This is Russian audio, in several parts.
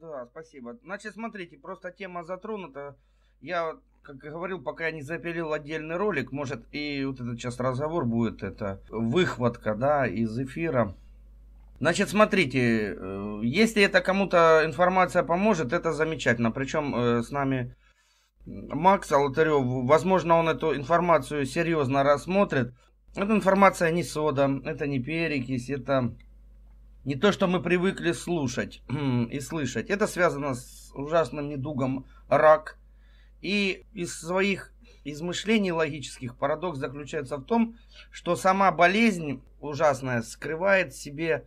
Да, спасибо. Значит, смотрите, просто тема затронута. Я, как говорил, пока я не запилил отдельный ролик, может и вот этот сейчас разговор будет, это выхватка, да, из эфира. Значит, смотрите, э, если это кому-то информация поможет, это замечательно. Причем э, с нами Макс Алтарев, возможно, он эту информацию серьезно рассмотрит. Эта информация не сода, это не перекись, это не то, что мы привыкли слушать и слышать. Это связано с ужасным недугом рак. И из своих измышлений логических парадокс заключается в том, что сама болезнь ужасная скрывает в себе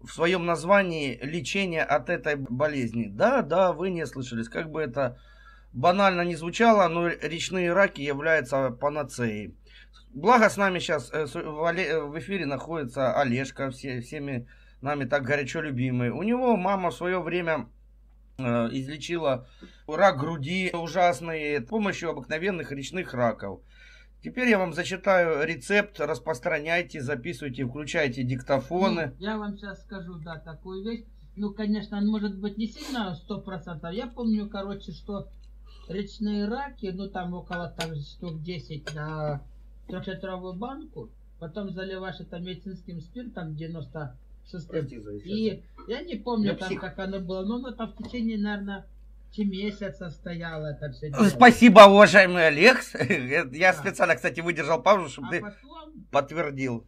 в своем названии лечение от этой болезни. Да, да, вы не слышались. Как бы это банально не звучало, но речные раки являются панацеей. Благо с нами сейчас э, э, в эфире находится Олежка, все, всеми нами так горячо любимый. У него мама в свое время э, излечила рак груди ужасный с помощью обыкновенных речных раков. Теперь я вам зачитаю рецепт, распространяйте, записывайте, включайте диктофоны. Ну, я вам сейчас скажу, да, такую вещь. Ну, конечно, он может быть не сильно сто процентов. Я помню, короче, что речные раки, ну, там около там, штук 10 на трехлитровую банку, потом заливаешь это медицинским спиртом 90 шестым. И я не помню, там, псих. как оно было, но оно там в течение, наверное, месяца стояла там все дело. Спасибо, уважаемый Олег. Я специально, кстати, выдержал паузу, чтобы а ты подтвердил.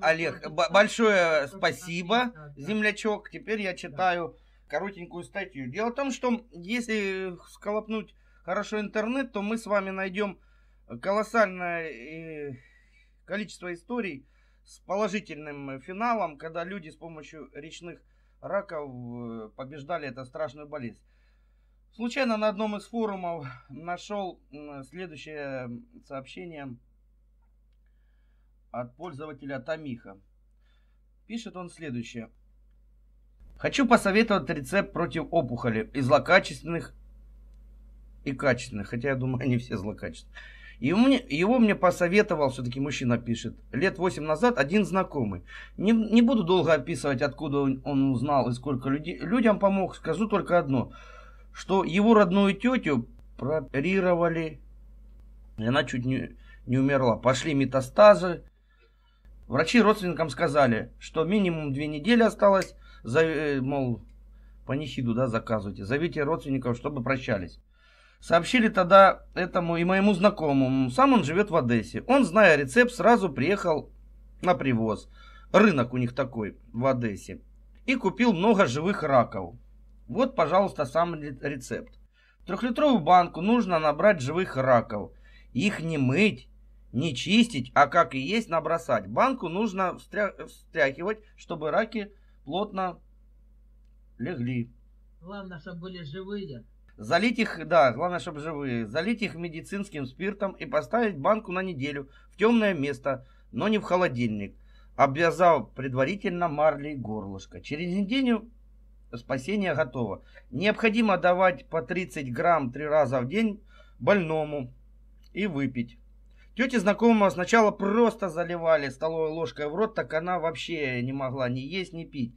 Олег, большое спасибо, землячок. Теперь я читаю коротенькую статью. Дело в том, что если сколопнуть хорошо интернет, то мы с вами найдем колоссальное э, количество историй с положительным финалом, когда люди с помощью речных раков э, побеждали эту страшную болезнь. Случайно на одном из форумов нашел следующее сообщение от пользователя Тамиха. Пишет он следующее. Хочу посоветовать рецепт против опухоли из злокачественных и качественных. Хотя я думаю, они все злокачественные. И мне, его мне посоветовал, все-таки мужчина пишет, лет 8 назад один знакомый. Не, не буду долго описывать, откуда он, узнал и сколько людей, людям помог. Скажу только одно, что его родную тетю прооперировали, и она чуть не, не умерла. Пошли метастазы. Врачи родственникам сказали, что минимум две недели осталось, за, э, мол, панихиду, да, заказывайте. Зовите родственников, чтобы прощались. Сообщили тогда этому и моему знакомому. Сам он живет в Одессе. Он, зная рецепт, сразу приехал на привоз. Рынок у них такой в Одессе. И купил много живых раков. Вот, пожалуйста, сам рецепт. трехлитровую банку нужно набрать живых раков. Их не мыть, не чистить, а как и есть набросать. Банку нужно встря... встряхивать, чтобы раки плотно легли. Главное, чтобы были живые. Залить их, да, главное, чтобы живые. Залить их медицинским спиртом и поставить банку на неделю в темное место, но не в холодильник, обвязав предварительно марлей горлышко. Через неделю спасение готово. Необходимо давать по 30 грамм три раза в день больному и выпить. Тети знакомого сначала просто заливали столовой ложкой в рот, так она вообще не могла ни есть, ни пить.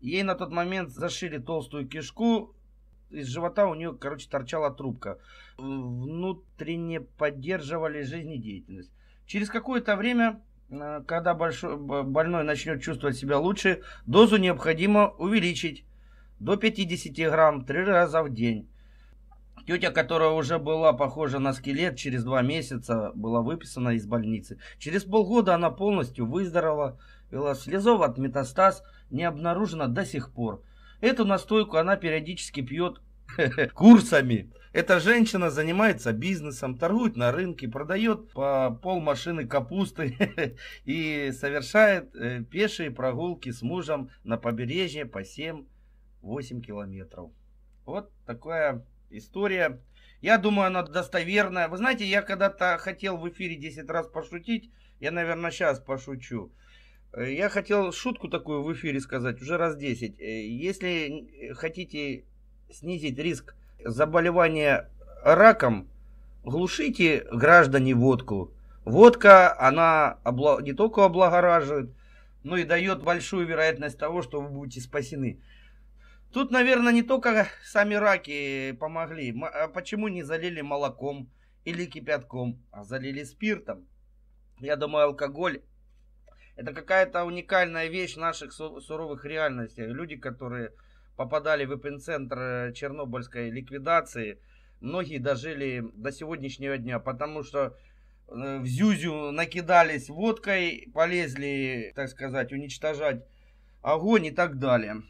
Ей на тот момент зашили толстую кишку, из живота у нее, короче, торчала трубка. Внутренне поддерживали жизнедеятельность. Через какое-то время, э, когда большой, больной начнет чувствовать себя лучше, дозу необходимо увеличить до 50 грамм три раза в день. Тетя, которая уже была похожа на скелет, через два месяца была выписана из больницы. Через полгода она полностью выздоровела. Слезов от метастаз не обнаружено до сих пор. Эту настойку она периодически пьет курсами. Эта женщина занимается бизнесом, торгует на рынке, продает по пол машины капусты и совершает э, пешие прогулки с мужем на побережье по 7-8 километров. Вот такая история. Я думаю, она достоверная. Вы знаете, я когда-то хотел в эфире 10 раз пошутить. Я, наверное, сейчас пошучу. Э, я хотел шутку такую в эфире сказать уже раз 10. Э, если э, хотите снизить риск заболевания раком, глушите, граждане, водку. Водка, она обла... не только облагораживает, но и дает большую вероятность того, что вы будете спасены. Тут, наверное, не только сами раки помогли. А почему не залили молоком или кипятком, а залили спиртом? Я думаю, алкоголь это какая-то уникальная вещь в наших суровых реальностях. Люди, которые попадали в эпицентр э, чернобыльской ликвидации, многие дожили до сегодняшнего дня, потому что э, в Зюзю накидались водкой, полезли, так сказать, уничтожать огонь и так далее.